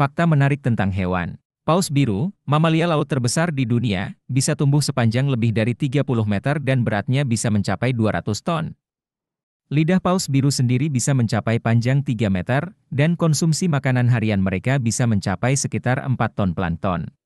Fakta menarik tentang hewan. Paus biru, mamalia laut terbesar di dunia, bisa tumbuh sepanjang lebih dari 30 meter dan beratnya bisa mencapai 200 ton. Lidah paus biru sendiri bisa mencapai panjang 3 meter, dan konsumsi makanan harian mereka bisa mencapai sekitar 4 ton plankton.